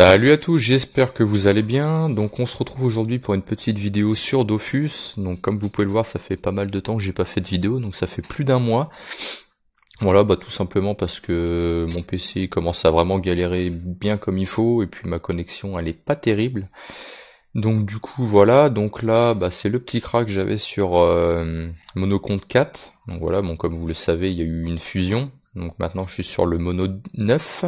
Salut à tous, j'espère que vous allez bien. Donc on se retrouve aujourd'hui pour une petite vidéo sur Dofus. Donc comme vous pouvez le voir, ça fait pas mal de temps que j'ai pas fait de vidéo, donc ça fait plus d'un mois. Voilà, bah tout simplement parce que mon PC commence à vraiment galérer bien comme il faut, et puis ma connexion elle est pas terrible. Donc du coup voilà, donc là bah, c'est le petit crack que j'avais sur euh, Monocompte 4. Donc voilà, bon comme vous le savez, il y a eu une fusion. Donc maintenant je suis sur le Mono 9.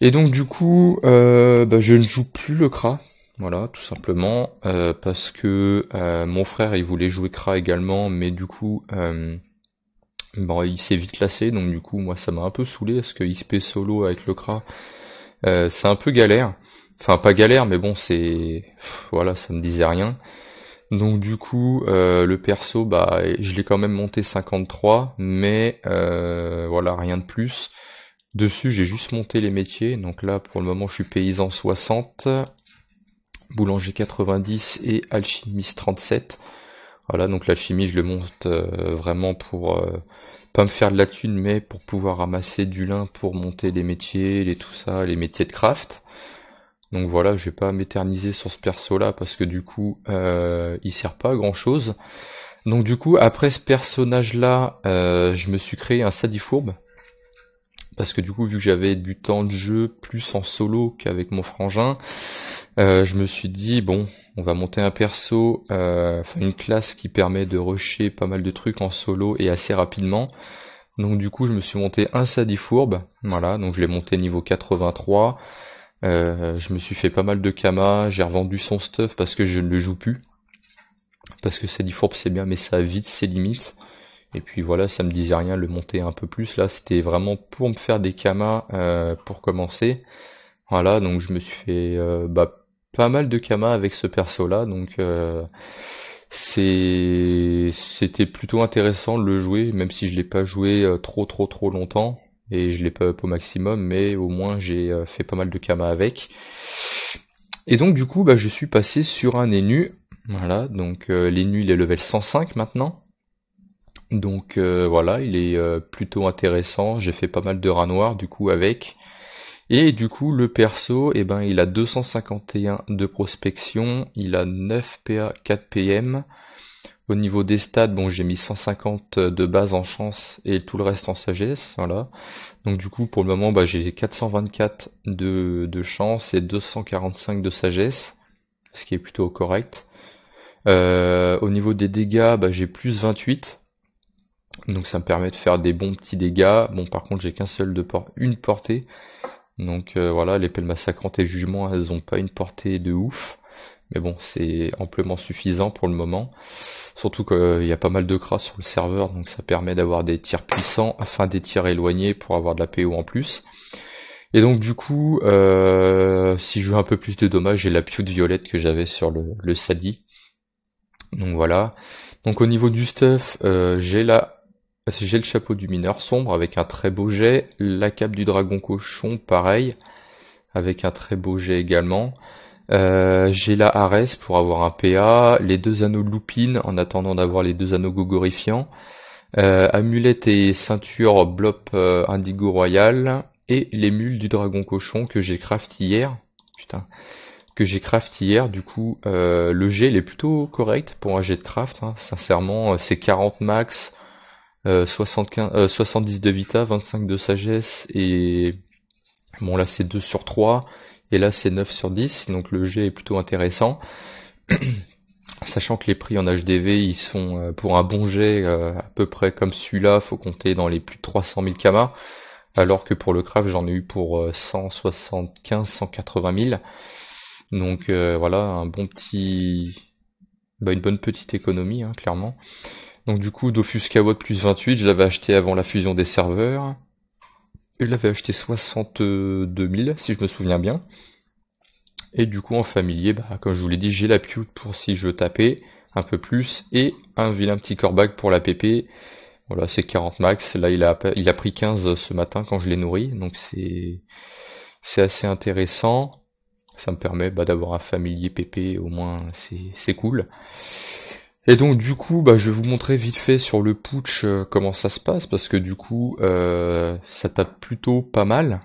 Et donc du coup, euh, bah, je ne joue plus le Kra, voilà, tout simplement, euh, parce que euh, mon frère, il voulait jouer Kra également, mais du coup, bon, bah, il s'est vite lassé, donc du coup, moi, ça m'a un peu saoulé, parce que XP solo avec le Kra, c'est un peu galère. Enfin, pas galère, mais bon, c'est... Voilà, ça me disait rien. Donc du coup, le perso, bah, je l'ai quand même monté 53, mais voilà, rien de plus. Dessus, j'ai juste monté les métiers. Donc là, pour le moment, je suis paysan 60, boulanger 90 et alchimiste 37. Voilà, donc l'alchimie, je le monte euh, vraiment pour euh, pas me faire de la thune, mais pour pouvoir ramasser du lin pour monter les métiers, les tout ça, les métiers de craft. Donc voilà, je vais pas m'éterniser sur ce perso là parce que du coup, euh, il sert pas à grand chose. Donc du coup, après ce personnage là, euh, je me suis créé un sadifourbe parce que du coup vu que j'avais du temps de jeu plus en solo qu'avec mon frangin, euh, je me suis dit bon on va monter un perso, euh, une classe qui permet de rusher pas mal de trucs en solo et assez rapidement. Donc du coup je me suis monté un Sadifourbe, voilà, donc je l'ai monté niveau 83. Euh, je me suis fait pas mal de Kama, j'ai revendu son stuff parce que je ne le joue plus. Parce que Sadifourbe c'est bien mais ça a vite ses limites. Et puis voilà, ça me disait rien le monter un peu plus. Là, c'était vraiment pour me faire des kamas euh, pour commencer. Voilà, donc je me suis fait euh, bah, pas mal de kamas avec ce perso-là. Donc euh, c'était plutôt intéressant de le jouer, même si je l'ai pas joué euh, trop trop trop longtemps. Et je l'ai pas au maximum, mais au moins j'ai fait pas mal de kamas avec. Et donc du coup, bah, je suis passé sur un Enu. Voilà, donc l'Enu il est level 105 maintenant. Donc euh, voilà, il est euh, plutôt intéressant. J'ai fait pas mal de rats noirs du coup avec. Et du coup, le perso, eh ben, il a 251 de prospection, il a 9 PA, 4 PM. Au niveau des stats, bon, j'ai mis 150 de base en chance et tout le reste en sagesse, voilà. Donc du coup, pour le moment, bah, j'ai 424 de, chance et 245 de sagesse, ce qui est plutôt correct. Euh, au niveau des dégâts, bah, j'ai plus 28, donc ça me permet de faire des bons petits dégâts. Bon par contre j'ai qu'un seul de port, une portée. Donc euh, voilà, les pelles massacrantes et jugement, elles n'ont pas une portée de ouf. Mais bon, c'est amplement suffisant pour le moment. Surtout qu'il euh, y a pas mal de cras sur le serveur, donc ça permet d'avoir des tirs puissants, afin des tirs éloignés pour avoir de la PO en plus. Et donc du coup, euh, si je veux un peu plus de dommages, j'ai la de violette que j'avais sur le, le Sadi. Donc voilà. Donc au niveau du stuff, j'ai la j'ai le chapeau du mineur sombre avec un très beau jet, la cape du dragon cochon pareil, avec un très beau jet également. Euh, j'ai la Ares pour avoir un PA, les deux anneaux Lupine en attendant d'avoir les deux anneaux Gogorifiants, euh, amulette et ceinture Blop euh, Indigo Royal, et les mules du dragon cochon que j'ai craft hier. Putain que j'ai craft hier, du coup euh, le il est plutôt correct pour un jet de craft, hein. sincèrement c'est 40 max, 75, euh, 70 euh, de vita, 25 de sagesse et bon là c'est 2 sur 3 et là c'est 9 sur 10 donc le jet est plutôt intéressant. Sachant que les prix en HDV ils sont euh, pour un bon jet à peu près comme celui-là, faut compter dans les plus de 300 000 kamas alors que pour le craft j'en ai eu pour 175 180 000 donc voilà un bon petit bah, une bonne petite économie hein, clairement donc du coup, Dofus plus 28, je l'avais acheté avant la fusion des serveurs. Je l'avais acheté 62 000, si je me souviens bien. Et du coup, en familier, bah, comme je vous l'ai dit, j'ai la pute pour si je tapais un peu plus. Et un vilain petit corbac pour la PP. Voilà, c'est 40 max. Là, il a, il a pris 15 ce matin quand je l'ai nourri. Donc c'est c'est assez intéressant. Ça me permet bah, d'avoir un familier PP, au moins c'est cool. Et donc du coup, bah, je vais vous montrer vite fait sur le putsch euh, comment ça se passe, parce que du coup, euh, ça tape plutôt pas mal.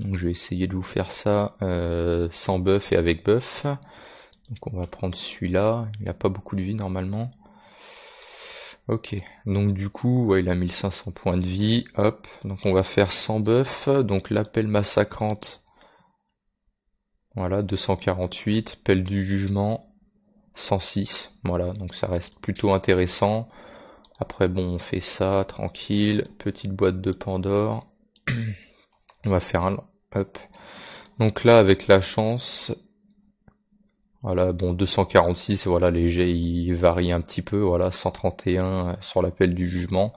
Donc je vais essayer de vous faire ça euh, sans buff et avec buff. Donc on va prendre celui-là, il n'a pas beaucoup de vie normalement. Ok, donc du coup, il a 1500 points de vie, hop, donc on va faire sans buff, donc l'appel massacrante, voilà, 248, pelle du jugement, 106. Voilà, donc ça reste plutôt intéressant. Après, bon, on fait ça, tranquille. Petite boîte de Pandore. on va faire un... Hop. Donc là, avec la chance... Voilà, bon, 246, voilà, les jets, ils varient un petit peu. Voilà, 131 sur l'appel du jugement.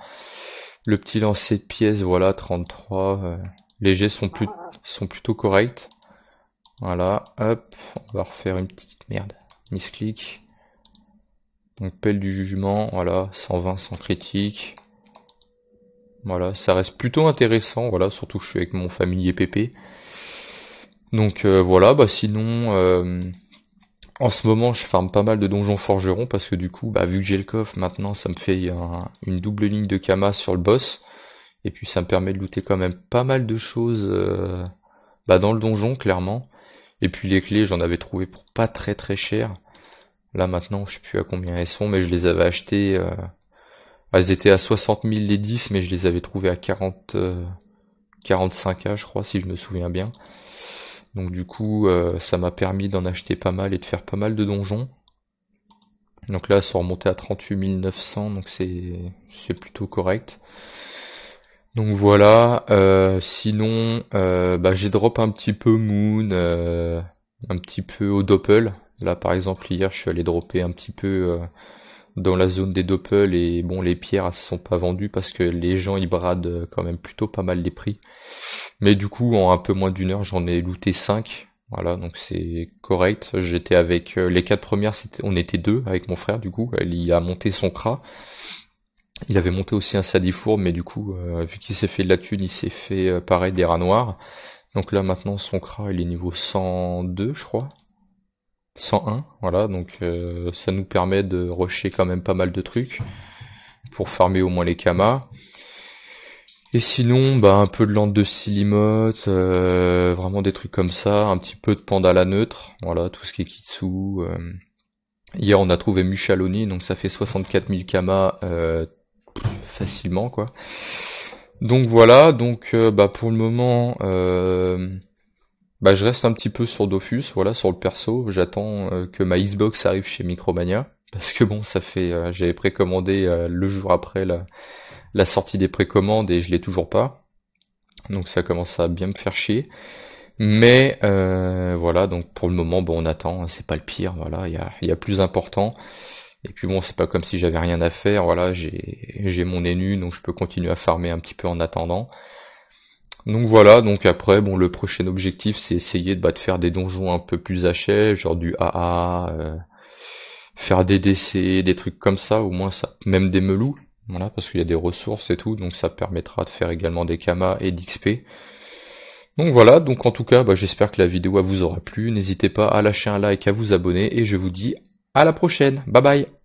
Le petit lancer de pièces, voilà, 33. Euh, les jets sont, plus, sont plutôt corrects. Voilà, hop, on va refaire une petite merde. Misclick. Donc pelle du jugement, voilà, 120 sans critique. Voilà, ça reste plutôt intéressant, voilà, surtout que je suis avec mon familier PP. Donc euh, voilà, bah sinon euh, en ce moment je ferme pas mal de donjons forgerons parce que du coup, bah vu que j'ai le coffre, maintenant ça me fait une double ligne de Kama sur le boss. Et puis ça me permet de looter quand même pas mal de choses euh, bah, dans le donjon clairement. Et puis les clés, j'en avais trouvé pour pas très très cher. Là maintenant, je sais plus à combien elles sont, mais je les avais achetées. Euh, bah, elles étaient à 60 000 les 10, mais je les avais trouvées à 40, 45K, euh, je crois, si je me souviens bien. Donc du coup, euh, ça m'a permis d'en acheter pas mal et de faire pas mal de donjons. Donc là, elles sont remontées à 38 900, donc c'est plutôt correct. Donc voilà, euh, sinon, euh, bah, j'ai drop un petit peu Moon, euh, un petit peu au Doppel. Là, par exemple, hier, je suis allé dropper un petit peu, dans la zone des Doppel et bon, les pierres, elles se sont pas vendues parce que les gens, ils bradent, quand même plutôt pas mal les prix. Mais du coup, en un peu moins d'une heure, j'en ai looté 5, voilà, donc c'est correct. J'étais avec, les quatre premières, c'était on était deux avec mon frère, du coup, il a monté son CRA il avait monté aussi un Sadifour, mais du coup, euh, vu qu'il s'est fait de la thune, il s'est fait euh, pareil des rats noirs. Donc là maintenant son CRA il est niveau 102 je crois. 101, voilà, donc euh, ça nous permet de rusher quand même pas mal de trucs pour farmer au moins les kamas. Et sinon, bah, un peu de lande de silimote, vraiment des trucs comme ça, un petit peu de panda la neutre, voilà, tout ce qui est kitsu. Hier on a trouvé Muchaloni, donc ça fait 64 000 kamas facilement quoi. Donc voilà, donc euh, bah pour le moment euh, bah je reste un petit peu sur Dofus, voilà, sur le perso, j'attends euh, que ma Xbox arrive chez Micromania parce que bon, ça fait j'avais précommandé le jour après la, sortie des précommandes et je l'ai toujours pas. Donc ça commence à bien me faire chier. Mais voilà, donc pour le moment, bon, on attend, hein, c'est pas le pire, voilà, il y a, y a plus important. Et puis bon, c'est pas comme si j'avais rien à faire, voilà, j'ai mon énu, donc je peux continuer à farmer un petit peu en attendant. Donc voilà, donc après, bon, le prochain objectif, c'est essayer de, bah, faire des donjons un peu plus hachets, genre du AA, euh, faire des DC, des trucs comme ça, au moins ça, même des melous, voilà, parce qu'il y a des ressources et tout, donc ça permettra de faire également des kama et d'XP. Donc voilà, donc en tout cas, bah, j'espère que la vidéo vous aura plu, n'hésitez pas à lâcher un like, à vous abonner, et je vous dis à la prochaine, bye bye